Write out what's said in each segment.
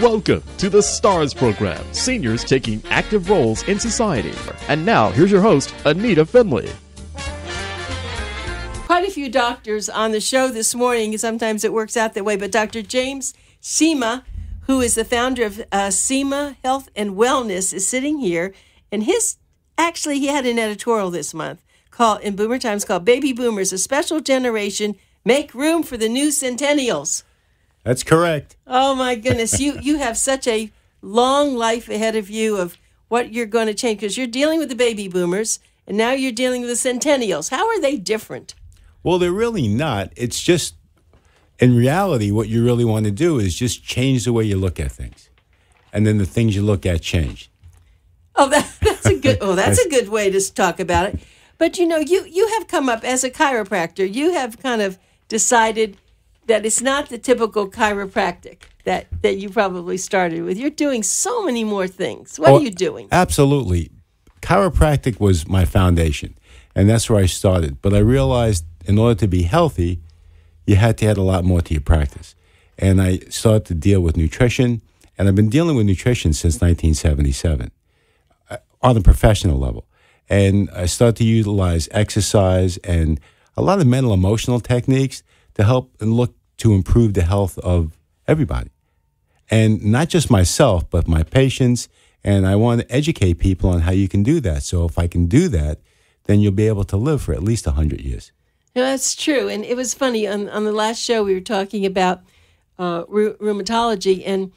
Welcome to the STARS program, seniors taking active roles in society. And now, here's your host, Anita Finley. Quite a few doctors on the show this morning. Sometimes it works out that way, but Dr. James Sema, who is the founder of uh, Sema Health and Wellness, is sitting here. And his, actually, he had an editorial this month called, in Boomer Times called Baby Boomers, a Special Generation, Make Room for the New Centennials. That's correct. Oh my goodness, you you have such a long life ahead of you of what you're going to change because you're dealing with the baby boomers and now you're dealing with the centennials. How are they different? Well, they're really not. It's just in reality what you really want to do is just change the way you look at things. And then the things you look at change. Oh, that, that's a good Oh, that's a good way to talk about it. But you know, you you have come up as a chiropractor. You have kind of decided that it's not the typical chiropractic that that you probably started with. You're doing so many more things. What oh, are you doing? Absolutely. Chiropractic was my foundation, and that's where I started. But I realized in order to be healthy, you had to add a lot more to your practice. And I started to deal with nutrition, and I've been dealing with nutrition since 1977 uh, on a professional level. And I started to utilize exercise and a lot of mental emotional techniques to help and look to improve the health of everybody. And not just myself, but my patients. And I want to educate people on how you can do that. So if I can do that, then you'll be able to live for at least 100 years. that's true. And it was funny on, on the last show, we were talking about uh, rheumatology and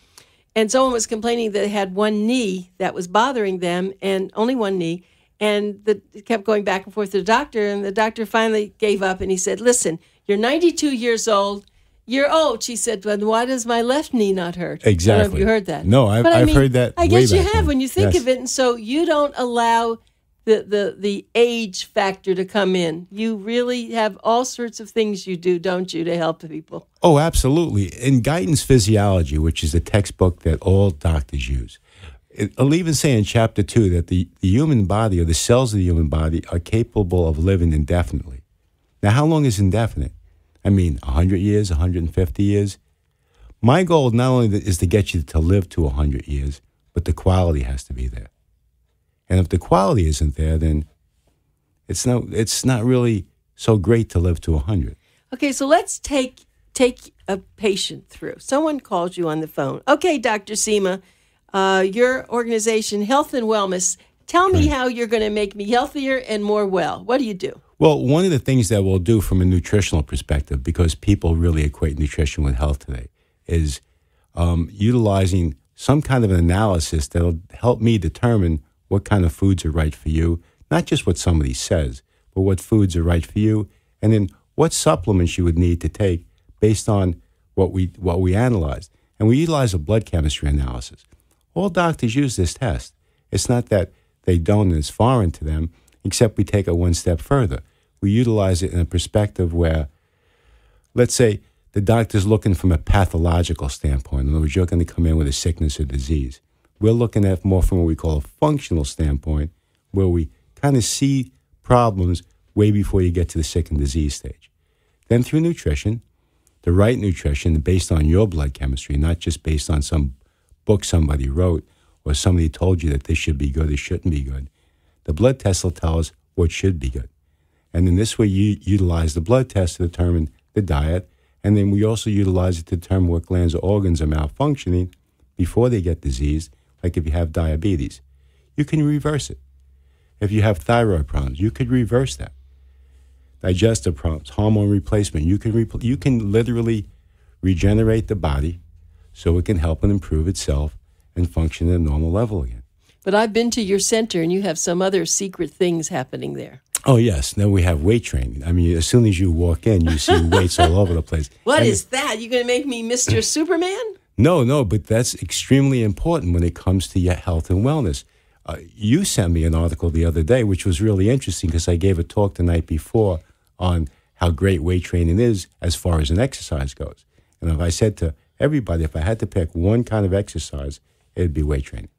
and someone was complaining that they had one knee that was bothering them and only one knee and the, kept going back and forth to the doctor and the doctor finally gave up and he said listen you're 92 years old. You're old. She said, "But why does my left knee not hurt? Exactly. I you heard that. No, I've, I I've mean, heard that. I guess you have then. when you think yes. of it. And so you don't allow the, the, the age factor to come in. You really have all sorts of things you do, don't you, to help people? Oh, absolutely. In guidance physiology, which is a textbook that all doctors use, I'll even say in chapter two that the, the human body or the cells of the human body are capable of living indefinitely. Now, how long is indefinite? I mean, 100 years, 150 years? My goal not only is to get you to live to 100 years, but the quality has to be there. And if the quality isn't there, then it's not, it's not really so great to live to 100. Okay, so let's take, take a patient through. Someone calls you on the phone. Okay, Dr. Seema, uh, your organization, Health and Wellness, tell me how you're going to make me healthier and more well. What do you do? Well, one of the things that we'll do from a nutritional perspective, because people really equate nutrition with health today, is um, utilizing some kind of an analysis that'll help me determine what kind of foods are right for you, not just what somebody says, but what foods are right for you, and then what supplements you would need to take based on what we what we analyzed. And we utilize a blood chemistry analysis. All doctors use this test. It's not that they don't and it's foreign to them, except we take it one step further we utilize it in a perspective where, let's say, the doctor's looking from a pathological standpoint. In other words, you're going to come in with a sickness or disease. We're looking at more from what we call a functional standpoint, where we kind of see problems way before you get to the sick and disease stage. Then through nutrition, the right nutrition based on your blood chemistry, not just based on some book somebody wrote or somebody told you that this should be good, this shouldn't be good. The blood test will tell us what should be good. And in this way, you utilize the blood test to determine the diet. And then we also utilize it to determine what glands or organs are malfunctioning before they get disease, like if you have diabetes. You can reverse it. If you have thyroid problems, you could reverse that. Digestive problems, hormone replacement, you can, repl- you can literally regenerate the body so it can help and improve itself and function at a normal level again. But I've been to your center and you have some other secret things happening there. Oh yes, now we have weight training. I mean, as soon as you walk in, you see weights all over the place. What and is it, that? You're going to make me Mr. Superman? No, no, but that's extremely important when it comes to your health and wellness. Uh, you sent me an article the other day, which was really interesting because I gave a talk the night before on how great weight training is as far as an exercise goes. And if I said to everybody, if I had to pick one kind of exercise, it'd be weight training.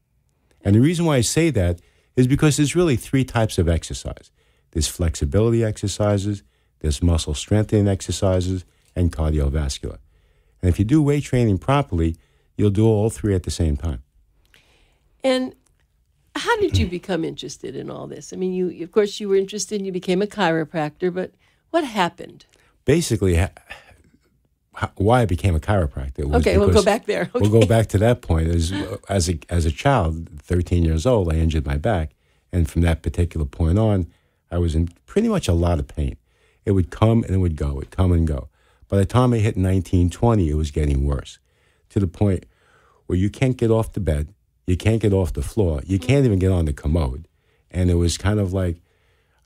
And the reason why I say that is because there's really three types of exercise. There's flexibility exercises, there's muscle strengthening exercises, and cardiovascular. And if you do weight training properly, you'll do all three at the same time. And how did you become interested in all this? I mean, you of course you were interested, and you became a chiropractor, but what happened? Basically, why I became a chiropractor. okay, we'll go back there. Okay. We'll go back to that point. As as a, as a child, 13 years old, I injured my back, and from that particular point on, I was in pretty much a lot of pain. It would come and it would go, it would come and go. By the time I hit 1920, it was getting worse to the point where you can't get off the bed, you can't get off the floor, you mm-hmm. can't even get on the commode. And it was kind of like,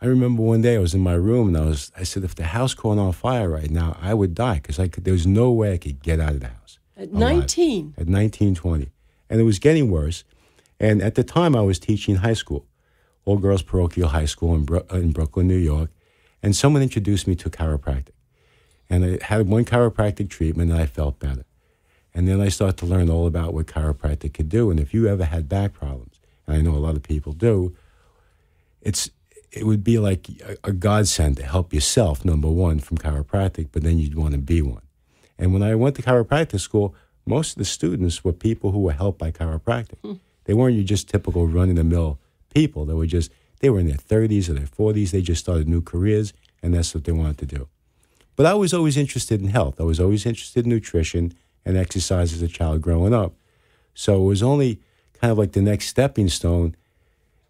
I remember one day I was in my room and I was, I said, if the house caught on fire right now, I would die because there was no way I could get out of the house. At 19? At 1920, And it was getting worse. And at the time I was teaching high school. All Girls Parochial High School in, Bro- in Brooklyn, New York, and someone introduced me to chiropractic. And I had one chiropractic treatment and I felt better. And then I started to learn all about what chiropractic could do. And if you ever had back problems, and I know a lot of people do, it's it would be like a, godsend to help yourself, number one, from chiropractic, but then you'd want to be one. And when I went to chiropractic school, most of the students were people who were helped by chiropractic. Mm. They weren't your just typical run of the mill people that were just, they were in their 30s or their 40s. They just started new careers, and that's what they wanted to do. But I was always interested in health. I was always interested in nutrition and exercise as a child growing up. So it was only kind of like the next stepping stone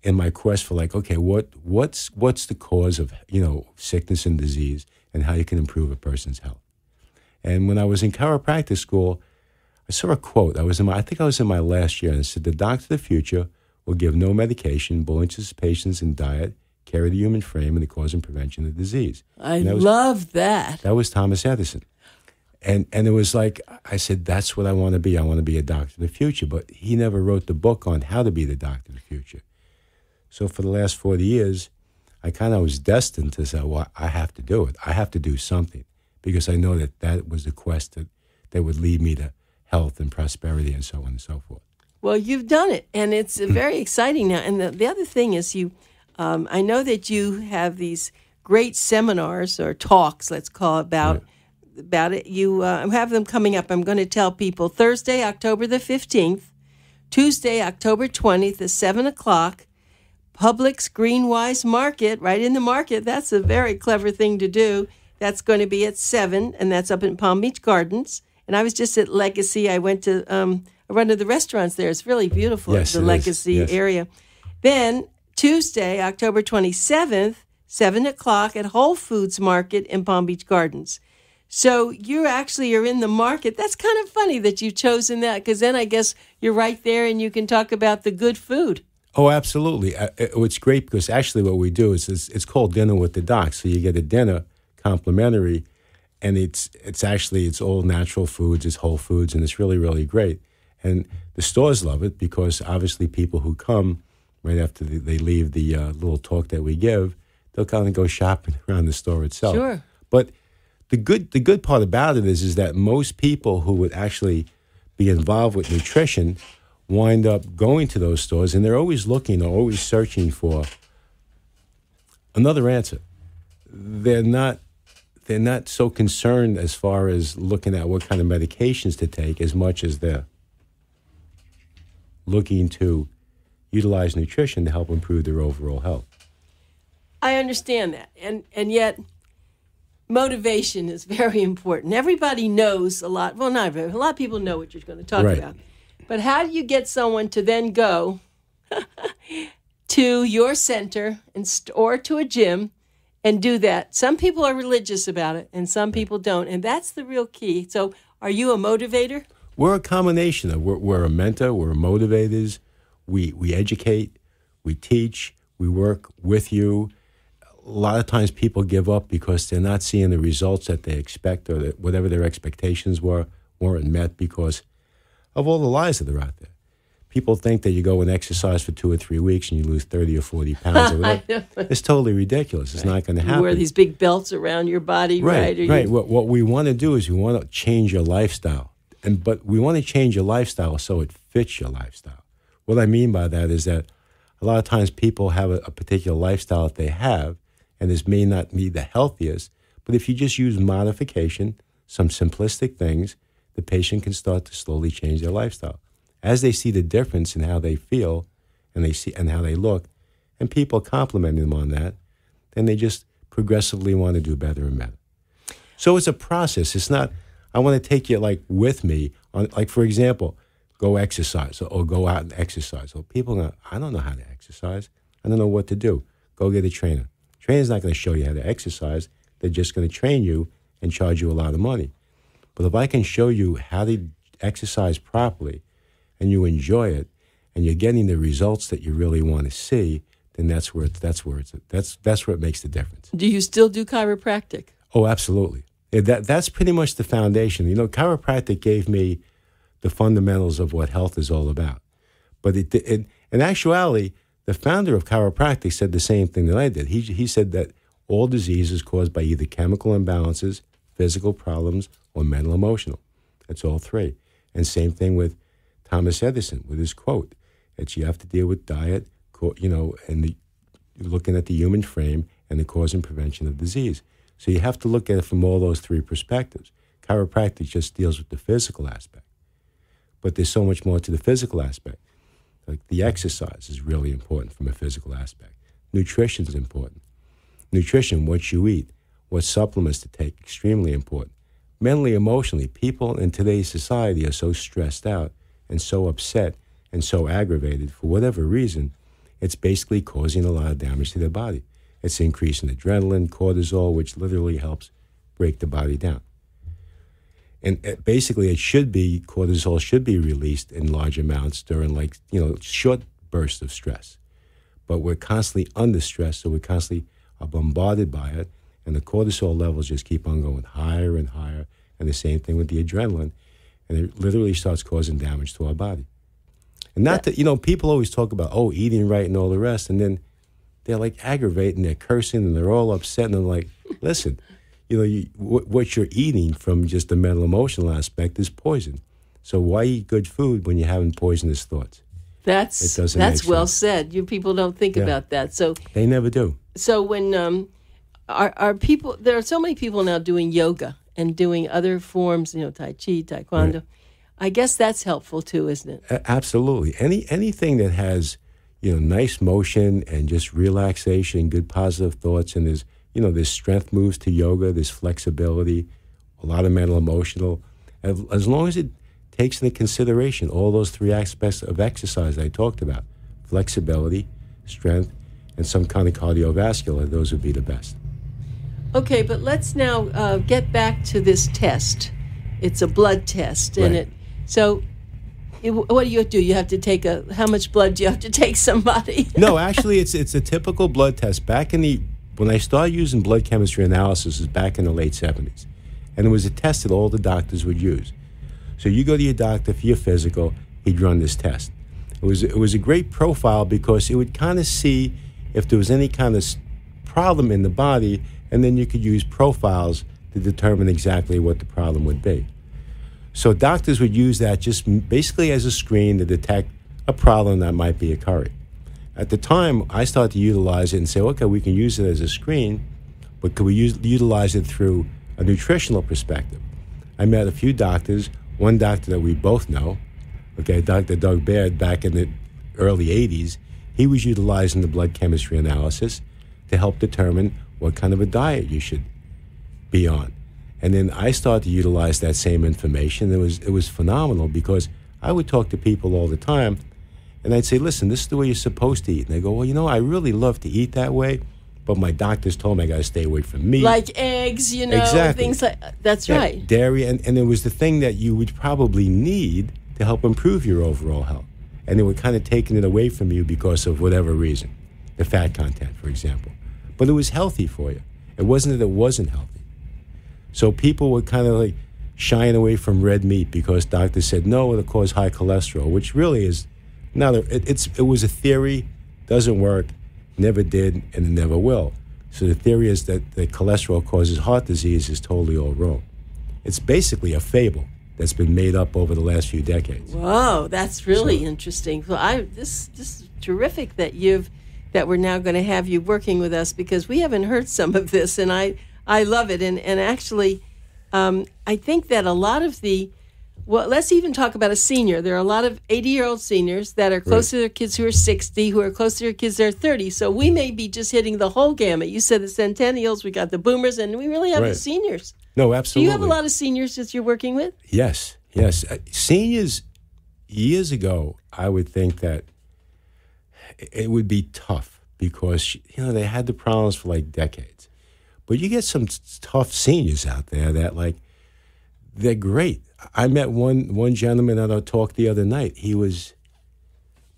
in my quest for like, okay, what what's what's the cause of you know sickness and disease, and how you can improve a person's health. And when I was in chiropractic school, I saw a quote. I was in my I think I was in my last year, and it said, "The doctor of the future will give no medication, will interest patients in diet, carry the human frame, and the cause and prevention of disease. I that was, love that. That was Thomas Edison. And, and it was like, I said, that's what I want to be. I want to be a doctor in the future. But he never wrote the book on how to be the doctor in the future. So for the last 40 years, I kind of was destined to say, well, I have to do it. I have to do something because I know that that was the quest that, that would lead me to health and prosperity and so on and so forth. Well, you've done it, and it's hmm. very exciting now. And the, the other thing is, you, um, I know that you have these great seminars or talks, let's call about right. about it. You uh, have them coming up. I'm going to tell people Thursday, October the 15th, Tuesday, October 20th at seven o'clock. Publix Greenwise Market, right in the market. That's a very clever thing to do. That's going to be at seven, and that's up in Palm Beach Gardens. And I was just at Legacy. I went to um, one of the restaurants there. It's really beautiful, yes, the Legacy yes. area. Then Tuesday, October 27th, 7 o'clock at Whole Foods Market in Palm Beach Gardens. So you actually are in the market. That's kind of funny that you've chosen that because then I guess you're right there and you can talk about the good food. Oh, absolutely. Uh, it's great because actually what we do is it's, it's called Dinner with the Doc. So you get a dinner complimentary and it's it's actually it's all natural foods, it's whole foods and it's really really great. And the stores love it because obviously people who come right after the, they leave the uh, little talk that we give, they'll kind of go shopping around the store itself. Sure. But the good the good part about it is is that most people who would actually be involved with nutrition wind up going to those stores and they're always looking they're always searching for another answer. They're not they're not so concerned as far as looking at what kind of medications to take as much as they're looking to utilize nutrition to help improve their overall health. I understand that. And and yet motivation is very important. Everybody knows a lot. Well, not very, a lot of people know what you're going to talk right. about. But how do you get someone to then go to your center and or to a gym and do that? Some people are religious about it and some people don't. And that's the real key. So, are you a motivator? we're a combination of we're, we're a mentor, we're motivators, we we educate, we teach, we work with you. A lot of times people give up because they're not seeing the results that they expect or that whatever their expectations were weren't met because of all the lies that are out there. People think that you go and exercise for two or three weeks and you lose 30 or 40 pounds. Or it's totally ridiculous. It's right. not going to happen. You wear these big belts around your body, right? Right. right. You... What, what we want to do is we want to change your lifestyle and but we want to change your lifestyle so it fits your lifestyle. What I mean by that is that a lot of times people have a, a particular lifestyle that they have, and this may not be the healthiest, but if you just use modification, some simplistic things, the patient can start to slowly change their lifestyle. As they see the difference in how they feel and they see and how they look, and people complimenting them on that, then they just progressively want to do better and better. So it's a process. It's not I want to take you like with me on like for example, go exercise or, go out and exercise. Or people going, I don't know how to exercise. I don't know what to do. Go get a trainer. Trainer's not going to show you how to exercise. They're just going to train you and charge you a lot of money. But if I can show you how to exercise properly and you enjoy it and you're getting the results that you really want to see, then that's where it's, that's where it's that's that's where it makes the difference. Do you still do chiropractic? Oh, absolutely. That that's pretty much the foundation. You know, chiropractic gave me the fundamentals of what health is all about. But it, it, in actuality, the founder of chiropractic said the same thing that I did. He he said that all disease is caused by either chemical imbalances, physical problems, or mental emotional. That's all three. And same thing with Thomas Edison with his quote that you have to deal with diet, you know, and the looking at the human frame and the cause and prevention of disease. So you have to look at it from all those three perspectives. Chiropractic just deals with the physical aspect, but there's so much more to the physical aspect. Like the exercise is really important from a physical aspect. Nutrition is important. Nutrition, what you eat, what supplements to take, extremely important. Mentally, emotionally, people in today's society are so stressed out and so upset and so aggravated for whatever reason, it's basically causing a lot of damage to their body. It's increase in adrenaline, cortisol, which literally helps break the body down. And uh, basically, it should be cortisol should be released in large amounts during like you know short bursts of stress, but we're constantly under stress, so we constantly are bombarded by it, and the cortisol levels just keep on going higher and higher. And the same thing with the adrenaline, and it literally starts causing damage to our body. And not that you know, people always talk about oh, eating right and all the rest, and then they're like aggravating, they're cursing, and they're all upset. And I'm like, listen, you know, you, w- what you're eating from just the mental emotional aspect is poison. So why eat good food when you're having poisonous thoughts? That's that's well said. You people don't think yeah. about that, so they never do. So when um, are are people? There are so many people now doing yoga and doing other forms, you know, tai chi, taekwondo. Right. I guess that's helpful too, isn't it? A- absolutely. Any anything that has you know, nice motion and just relaxation, good positive thoughts. And there's, you know, there's strength moves to yoga, there's flexibility, a lot of mental, emotional. as long as it takes into consideration all those three aspects of exercise I talked about flexibility, strength, and some kind of cardiovascular, those would be the best. Okay, but let's now uh, get back to this test. It's a blood test, right. and it so it, what do you do? You have to take a how much blood do you have to take somebody? no, actually, it's it's a typical blood test. Back in the when I started using blood chemistry analysis was back in the late seventies, and it was a test that all the doctors would use. So you go to your doctor for your physical, he'd run this test. It was it was a great profile because it would kind of see if there was any kind of problem in the body, and then you could use profiles to determine exactly what the problem would be. So doctors would use that just basically as a screen to detect a problem that might be occurring. At the time, I started to utilize it and say, okay, we can use it as a screen, but could we use, utilize it through a nutritional perspective? I met a few doctors, one doctor that we both know, okay, Dr. Doug Baird back in the early 80s, he was utilizing the blood chemistry analysis to help determine what kind of a diet you should be on. And then I started to utilize that same information. It was, it was phenomenal because I would talk to people all the time and I'd say, listen, this is the way you're supposed to eat. And they go, well, you know, I really love to eat that way but my doctors told me I got to stay away from meat. Like eggs, you know, exactly. things like uh, that's yeah, right. Dairy, and, and it was the thing that you would probably need to help improve your overall health. And they were kind of taking it away from you because of whatever reason, the fat content, for example. But it was healthy for you. It wasn't that it wasn't healthy. So people were kind of like shying away from red meat because doctors said no, it'll cause high cholesterol, which really is not a, it, it's it was a theory, doesn't work, never did, and it never will. So the theory is that the cholesterol causes heart disease is totally all wrong. It's basically a fable that's been made up over the last few decades. Whoa, that's really so, interesting. Well, I this this is terrific that you've that we're now going to have you working with us because we haven't heard some of this, and I I love it. And, and actually, um, I think that a lot of the, well, let's even talk about a senior. There are a lot of 80 year old seniors that are close right. to their kids who are 60, who are close to their kids that are 30. So we may be just hitting the whole gamut. You said the centennials, we got the boomers, and we really have right. the seniors. No, absolutely. Do you have a lot of seniors that you're working with? Yes, yes. Uh, seniors, years ago, I would think that it would be tough because, you know, they had the problems for like decades but you get some tough seniors out there that like they're great. I met one one gentleman at our talk the other night. He was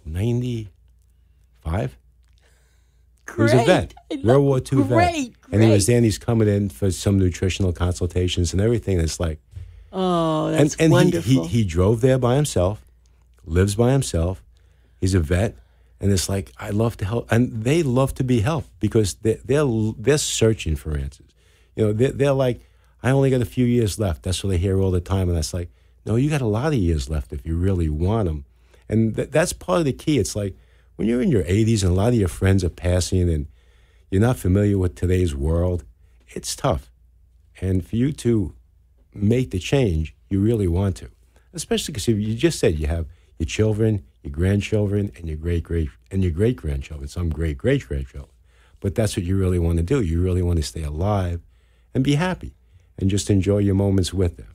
ninety five. He was a vet, World War II great, vet, great. and he was then And he's coming in for some nutritional consultations and everything. It's like, oh, that's and, and wonderful. He, he, he drove there by himself, lives by himself. He's a vet. And it's like, I love to help. And they love to be helped because they're, they're, they're searching for answers. You know, they're, they're like, I only got a few years left. That's what I hear all the time. And that's like, no, you got a lot of years left if you really want them. And th- that's part of the key. It's like when you're in your 80s and a lot of your friends are passing and you're not familiar with today's world, it's tough. And for you to make the change, you really want to, especially because you just said you have your children, your grandchildren and your great great and your great grandchildren, some great great grandchildren. But that's what you really want to do. You really want to stay alive and be happy and just enjoy your moments with them.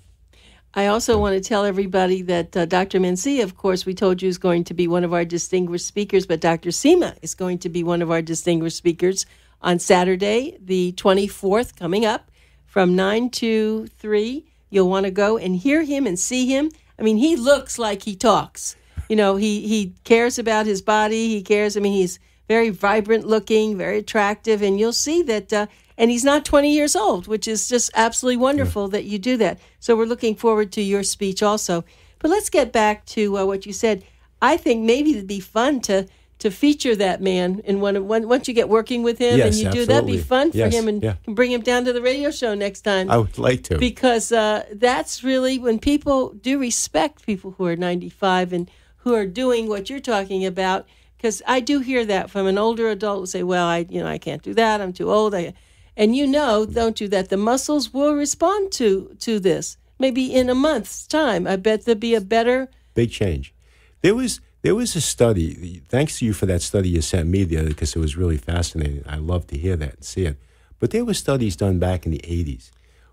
I also want to tell everybody that uh, Dr. Mencia, of course, we told you is going to be one of our distinguished speakers, but Dr. Sema is going to be one of our distinguished speakers on Saturday, the 24th, coming up from 9 to 3. You'll want to go and hear him and see him. I mean, he looks like he talks. You know, he he cares about his body. He cares. I mean, he's very vibrant looking, very attractive, and you'll see that. Uh, and he's not 20 years old, which is just absolutely wonderful yeah. that you do that. So we're looking forward to your speech also. But let's get back to uh, what you said. I think maybe it'd be fun to to feature that man in one of one, once you get working with him yes, and you absolutely. do that'd be fun for yes, him and yeah. bring him down to the radio show next time i would like to because uh, that's really when people do respect people who are 95 and who are doing what you're talking about because I do hear that from an older adult who say, "Well, I you know I can't do that. I'm too old." I, and you know, mm. don't you, that. The muscles will respond to to this. Maybe in a month's time, I bet there'll be a better big change. There was there was a study. Thanks to you for that study you sent me the other because it was really fascinating. I love to hear that and see it. But there were studies done back in the 80s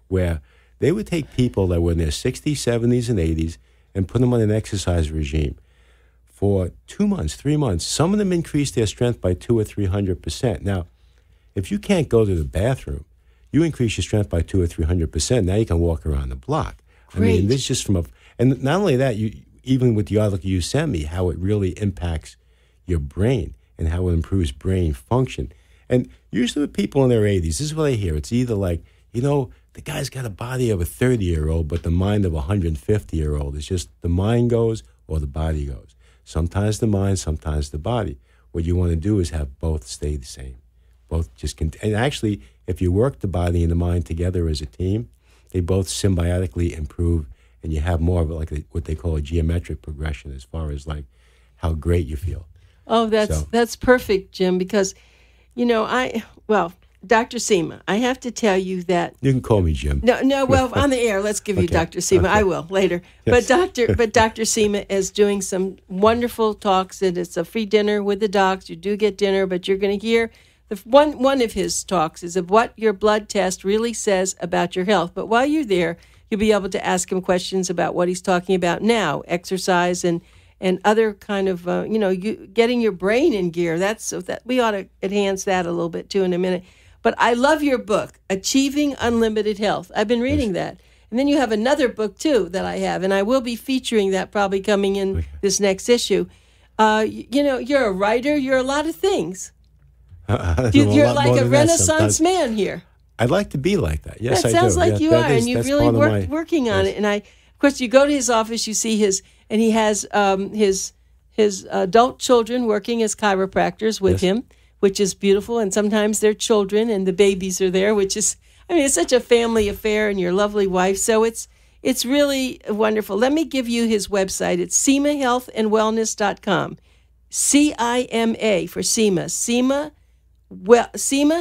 where they would take people that were in their 60s, 70s, and 80s and put them on an exercise regime for two months, three months. Some of them increase their strength by two or three hundred percent. Now, if you can't go to the bathroom, you increase your strength by two or three hundred percent. Now you can walk around the block. Great. I mean, this just from a and not only that, you even with the article you sent me, how it really impacts your brain and how it improves brain function. And usually with people in their eighties, this is what I hear. It's either like, you know, the guy's got a body of a thirty year old, but the mind of a hundred and fifty year old. It's just the mind goes or the body goes sometimes the mind, sometimes the body. What you want to do is have both stay the same. Both just can, and actually, if you work the body and the mind together as a team, they both symbiotically improve, and you have more of like a, what they call a geometric progression as far as like how great you feel. Oh, that's so. that's perfect, Jim. Because you know, I well, Dr. Seema, I have to tell you that you can call me Jim. No, no. Well, on the air, let's give okay. you Dr. Seema. Okay. I will later. Yes. But Dr. but Dr. Seema is doing some wonderful talks, and it's a free dinner with the docs. You do get dinner, but you're going to hear the one one of his talks is of what your blood test really says about your health. But while you're there, you'll be able to ask him questions about what he's talking about now, exercise and and other kind of uh, you know you, getting your brain in gear. That's that we ought to enhance that a little bit too in a minute. But I love your book, Achieving Unlimited Health. I've been reading yes. that. And then you have another book too that I have, and I will be featuring that probably coming in this next issue. Uh, you, know, you're a writer. You're a lot of things. you, are like a Renaissance man here. I'd like to be like that. Yes, that I sounds do. like yeah, you are, is, and you really worked my, working on yes. it. And I, of course, you go to his office, you see his, and he has um, his his adult children working as chiropractors with yes. him which is beautiful. And sometimes their children and the babies are there, which is, I mean, it's such a family affair and your lovely wife. So it's, it's really wonderful. Let me give you his website. It's SemaHealthAndWellness.com. C I M A for SEMA. SEMA, well,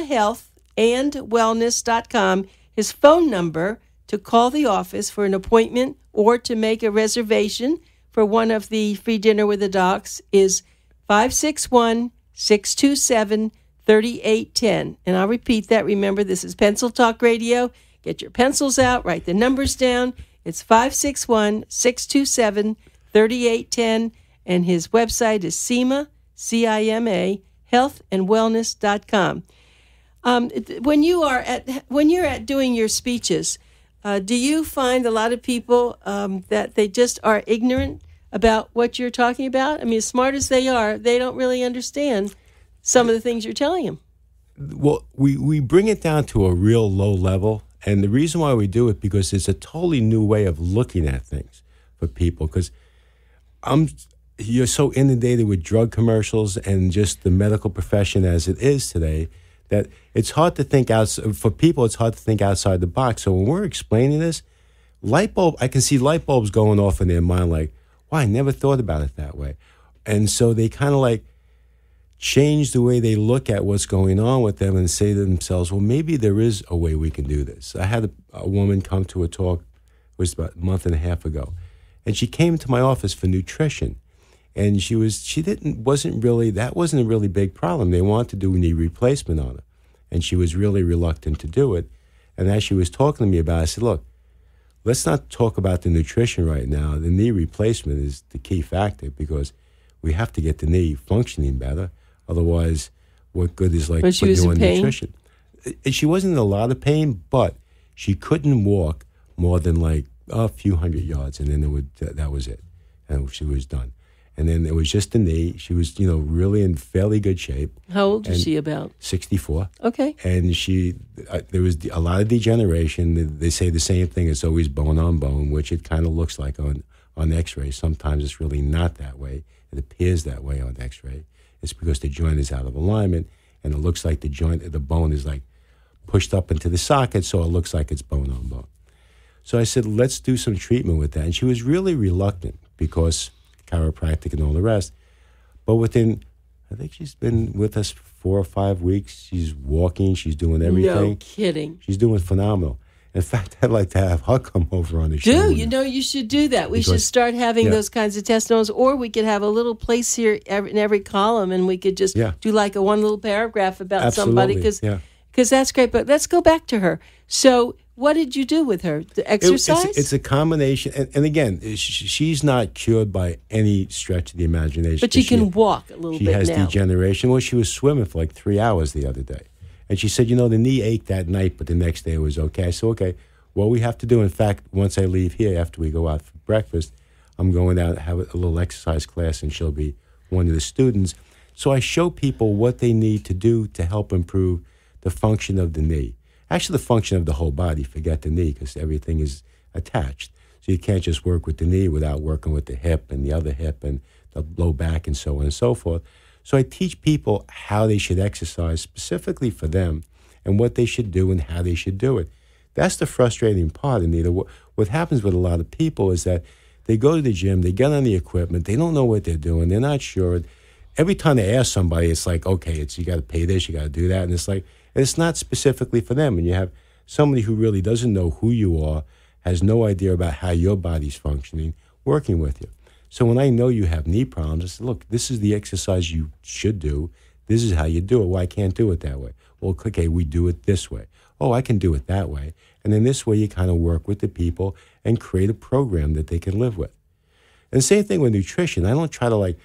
Health and His phone number to call the office for an appointment or to make a reservation for one of the free dinner with the docs is 561- 627 3810. And I'll repeat that. Remember, this is Pencil Talk Radio. Get your pencils out, write the numbers down. It's 561 627 3810. And his website is CIMA, C I M A, healthandwellness.com. Um, when you are at when you're at doing your speeches, uh, do you find a lot of people um, that they just are ignorant about what you're talking about? I mean, as smart as they are, they don't really understand some of the things you're telling them. Well, we, we bring it down to a real low level. And the reason why we do it because it's a totally new way of looking at things for people. Because I'm you're so inundated with drug commercials and just the medical profession as it is today that it's hard to think out for people. It's hard to think outside the box. So when we're explaining this, light bulb, I can see light bulbs going off in their mind, like, wow, I never thought about it that way. And so they kind of like change the way they look at what's going on with them and say to themselves, well, maybe there is a way we can do this. I had a, a woman come to a talk, it was about a month and a half ago, and she came to my office for nutrition. And she was, she didn't, wasn't really, that wasn't a really big problem. They wanted to do knee replacement on her. And she was really reluctant to do it. And as she was talking to me about it, I said, look, let's not talk about the nutrition right now. The knee replacement is the key factor because we have to get the knee functioning better. Otherwise, what good is like but putting you on pain? nutrition? Uh, she wasn't in a lot of pain, but she couldn't walk more than like a few hundred yards, and then would, that was it, and she was done. And then it was just a knee. She was, you know, really in fairly good shape. How old and is she about? 64. Okay. And she, uh, there was a lot of degeneration. They say the same thing. It's always bone on bone, which it kind of looks like on, on x ray. Sometimes it's really not that way. It appears that way on x ray. It's because the joint is out of alignment and it looks like the joint, the bone is like pushed up into the socket, so it looks like it's bone on bone. So I said, let's do some treatment with that. And she was really reluctant because chiropractic and all the rest. But within, I think she's been with us four or five weeks. She's walking. She's doing everything. No kidding. She's doing phenomenal. In fact, I'd like to have her come over on the do, show. Do you know you should do that? We because, should start having yeah. those kinds of testimonials, or we could have a little place here in every column, and we could just yeah. do like a one little paragraph about Absolutely. somebody because because yeah. that's great. But let's go back to her. So what did you do with her? The exercise? It, it's, it's, a combination. And, and, again, she's not cured by any stretch of the imagination. But she can she, walk a little she bit. She has now. degeneration. Well, she was swimming for like three hours the other day. And she said, you know, the knee ached that night, but the next day it was okay. I said, okay, what we have to do, in fact, once I leave here after we go out for breakfast, I'm going out have a little exercise class and she'll be one of the students. So I show people what they need to do to help improve the function of the knee actually the function of the whole body. Forget the knee because everything is attached. So you can't just work with the knee without working with the hip and the other hip and the low back and so on and so forth. So I teach people how they should exercise specifically for them and what they should do and how they should do it. That's the frustrating part, Anita. What happens with a lot of people is that they go to the gym, they get on the equipment, they don't know what they're doing, they're not sure. Every time they ask somebody, it's like, okay, it's you got to pay this, you got to do that, and it's like, and it's not specifically for them. And you have somebody who really doesn't know who you are, has no idea about how your body's functioning, working with you. So when I know you have knee problems, I said, look, this is the exercise you should do. This is how you do it. Well, I can't do it that way. Well, okay, we do it this way. Oh, I can do it that way. And then this way you kind of work with the people and create a program that they can live with. And same thing with nutrition. I don't try to like,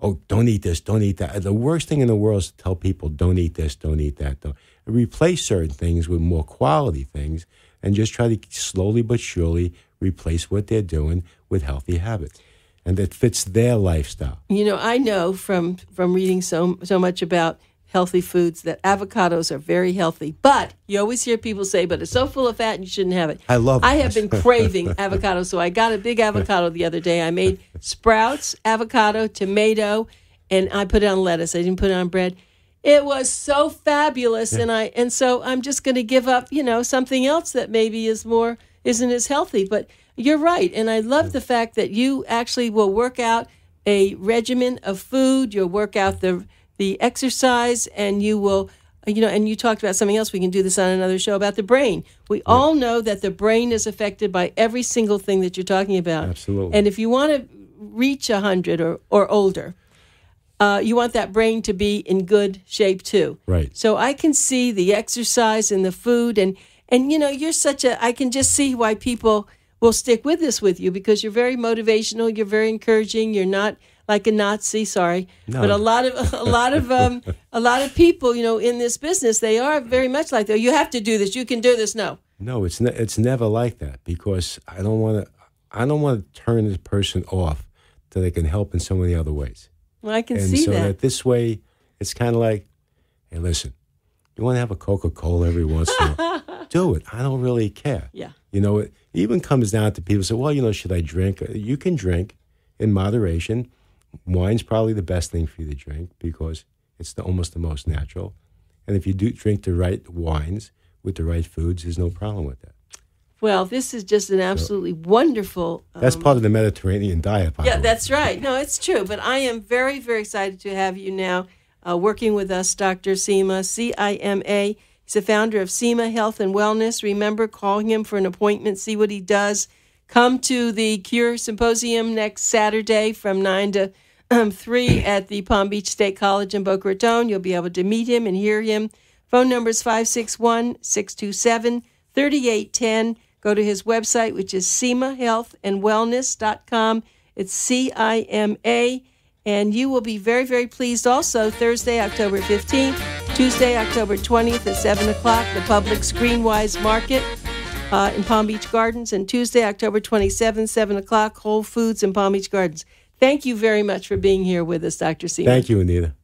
oh, don't eat this, don't eat that. The worst thing in the world is to tell people, don't eat this, don't eat that. Don't replace certain things with more quality things and just try to slowly but surely replace what they're doing with healthy habits and that fits their lifestyle. You know, I know from from reading so so much about healthy foods that avocados are very healthy, but you always hear people say, "But it's so full of fat, and you shouldn't have it." I love. I have been craving avocado, so I got a big avocado the other day. I made sprouts, avocado, tomato, and I put it on lettuce. I didn't put it on bread. It was so fabulous, yeah. and I and so I'm just going to give up, you know, something else that maybe is more isn't as healthy. But you're right, and I love yeah. the fact that you actually will work out a regimen of food. You'll work out the the exercise, and you will, you know, and you talked about something else. We can do this on another show about the brain. We yeah. all know that the brain is affected by every single thing that you're talking about. Absolutely. And if you want to reach 100 or, or older, uh, you want that brain to be in good shape too. Right. So I can see the exercise and the food and and you know you're such a I can just see why people will stick with this with you because you're very motivational, you're very encouraging, you're not like a Nazi, sorry, no. but a lot of a lot of um, a lot of people, you know, in this business, they are very much like that. You have to do this. You can do this. No. No, it's ne it's never like that because I don't want to I don't want to turn this person off so they can help in so many other ways. Well, I can and see so that. that this way, it's kind of like, hey, listen, you want to have a Coca Cola every once in a while? Do it. I don't really care. Yeah. You know, it even comes down to people say, well, you know, should I drink? Uh, you can drink in moderation. Wine's probably the best thing for you to drink because it's the, almost the most natural. And if you do drink the right wines with the right foods, there's no problem with that. Well, this is just an absolutely so, wonderful. Um, that's part of the Mediterranean diet. yeah, that's right. No, it's true. But I am very, very excited to have you now uh, working with us, Dr. Sima C I M A. He's the founder of SEMA Health and Wellness. Remember, call him for an appointment, see what he does. Come to the Cure Symposium next Saturday from 9 to um, 3 at the Palm Beach State College in Boca Raton. You'll be able to meet him and hear him. Phone number is 561 627 3810. Go to his website, which is SemaHealthAndWellness.com. It's C I M A. And you will be very, very pleased also Thursday, October 15th, Tuesday, October 20th at 7 o'clock, the public Greenwise Market uh, in Palm Beach Gardens. And Tuesday, October 27th, 7 o'clock, Whole Foods in Palm Beach Gardens. Thank you very much for being here with us, Dr. Seaman. Thank you, Anita.